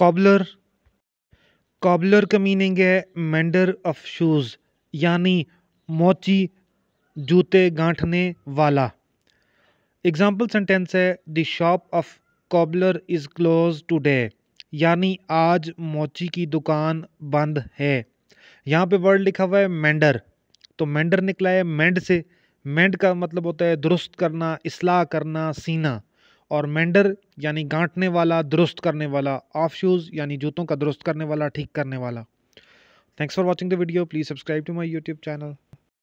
cobbler cobbler का meaning है मेंडर of shoes यानी मोची जूते गांठने वाला एग्ज़ाम्पल सेंटेंस है the shop of cobbler is close today यानी आज मोची की दुकान बंद है यहाँ पे वर्ड लिखा हुआ है मेंडर तो मेंडर निकला है मेंड से मेंड का मतलब होता है दुरुस्त करना इसलाह करना सीना और मेंडर यानी गांठने वाला दुरुस्त करने वाला ऑफ शूज़ यानी जूतों का दुरुस्त करने वाला ठीक करने वाला thanks for watching the video please subscribe to my YouTube channel